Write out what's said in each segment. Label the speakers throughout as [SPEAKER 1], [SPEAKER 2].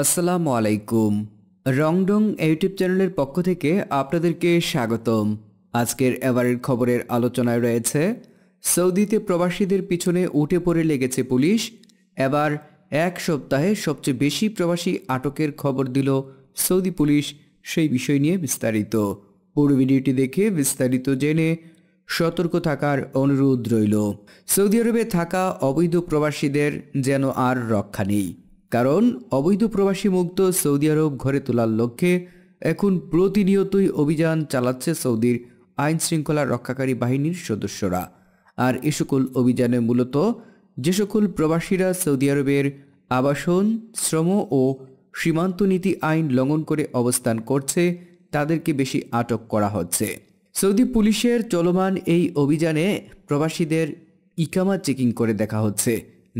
[SPEAKER 1] আসসালামু আলাইকুম রংডং ইউটিউব চ্যানেলের পক্ষ থেকে আপনাদেরকে স্বাগতম আজকের এবারের খবরের আলোচনায় রয়েছে সৌদিতে প্রবাসীদের পিছনে উঠে পড়ে লেগেছে পুলিশ এবার এক সপ্তাহে সবচেয়ে বেশি প্রবাসী আটকের খবর দিল সৌদি পুলিশ সেই বিষয় নিয়ে বিস্তারিত পুরো ভিডিওটি দেখে বিস্তারিত জেনে সতর্ক থাকার অনুরোধ রইল সৌদি আরবে থাকা অবৈধ প্রবাসীদের যেন আর রক্ষা নেই কারণ অবৈধ প্রবাসী মুক্ত সৌদি আরব ঘরে তোলার লক্ষ্যে এখন প্রতিনিয়তই অভিযান চালাচ্ছে সৌদির আইন শৃঙ্খলা রক্ষাকারী বাহিনীর সদস্যরা আর এ সকল অভিযানে মূলত যে সকল প্রবাসীরা সৌদি আরবের আবাসন শ্রম ও সীমান্ত নীতি আইন লঙ্ঘন করে অবস্থান করছে তাদেরকে বেশি আটক করা হচ্ছে সৌদি পুলিশের চলমান এই অভিযানে প্রবাসীদের ইকামা চেকিং করে দেখা হচ্ছে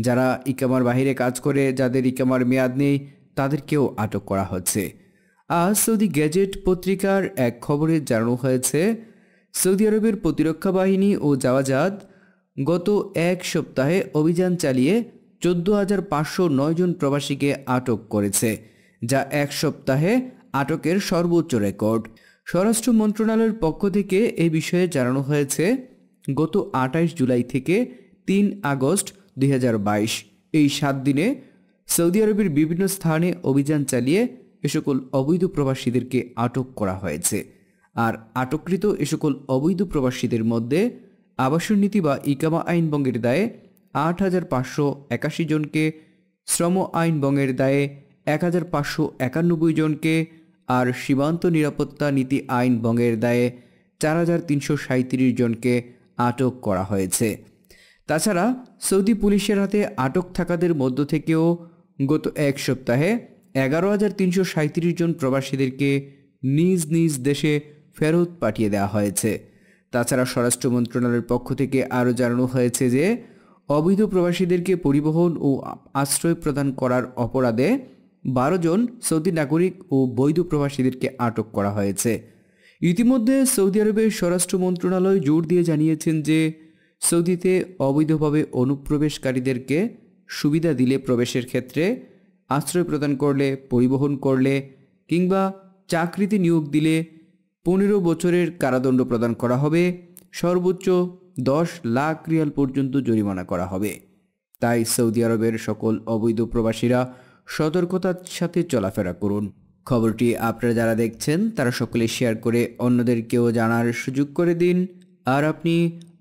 [SPEAKER 1] যারা ইকামার বাহিরে কাজ করে যাদের ইকামার মেয়াদ নেই তাদেরকেও আটক করা হচ্ছে আজ সৌদি গ্যাজেট পত্রিকার এক খবরে জানানো হয়েছে সৌদি আরবের প্রতিরক্ষা বাহিনী ও জাওয়াজাত গত এক সপ্তাহে অভিযান চালিয়ে চোদ্দ হাজার পাঁচশো জন প্রবাসীকে আটক করেছে যা এক সপ্তাহে আটকের সর্বোচ্চ রেকর্ড স্বরাষ্ট্র মন্ত্রণালয়ের পক্ষ থেকে এ বিষয়ে জানানো হয়েছে গত আটাইশ জুলাই থেকে তিন আগস্ট দুই এই সাত দিনে সৌদি আরবের বিভিন্ন স্থানে অভিযান চালিয়ে এ সকল অবৈধ প্রবাসীদেরকে আটক করা হয়েছে আর আটককৃত এ সকল অবৈধ প্রবাসীদের মধ্যে আবাসন নীতি বা ইকামা আইন বঙ্গের দায়ে আট হাজার পাঁচশো একাশি জনকে শ্রম আইন বঙ্গের দায়ে এক হাজার পাঁচশো একানব্বই জনকে আর সীমান্ত নিরাপত্তা নীতি আইন বঙ্গের দায়ে চার হাজার তিনশো সাঁত্রিশ জনকে আটক করা হয়েছে তাছাড়া সৌদি পুলিশের হাতে আটক থাকাদের মধ্য থেকেও গত এক সপ্তাহে এগারো হাজার তিনশো সাঁত্রিশ জন প্রবাসীদেরকে নিজ নিজ দেশে ফেরত পাঠিয়ে দেওয়া হয়েছে তাছাড়া স্বরাষ্ট্র মন্ত্রণালয়ের পক্ষ থেকে আরও জানানো হয়েছে যে অবৈধ প্রবাসীদেরকে পরিবহন ও আশ্রয় প্রদান করার অপরাধে বারো জন সৌদি নাগরিক ও বৈধ প্রবাসীদেরকে আটক করা হয়েছে ইতিমধ্যে সৌদি আরবের স্বরাষ্ট্র মন্ত্রণালয় জোর দিয়ে জানিয়েছেন যে সৌদিতে অবৈধভাবে অনুপ্রবেশকারীদেরকে সুবিধা দিলে প্রবেশের ক্ষেত্রে আশ্রয় প্রদান করলে পরিবহন করলে কিংবা চাকরিতে নিয়োগ দিলে পনেরো বছরের কারাদণ্ড প্রদান করা হবে সর্বোচ্চ দশ লাখ রিয়াল পর্যন্ত জরিমানা করা হবে তাই সৌদি আরবের সকল অবৈধ প্রবাসীরা সতর্কতার সাথে চলাফেরা করুন খবরটি আপনারা যারা দেখছেন তারা সকলে শেয়ার করে অন্যদেরকেও জানার সুযোগ করে দিন আর আপনি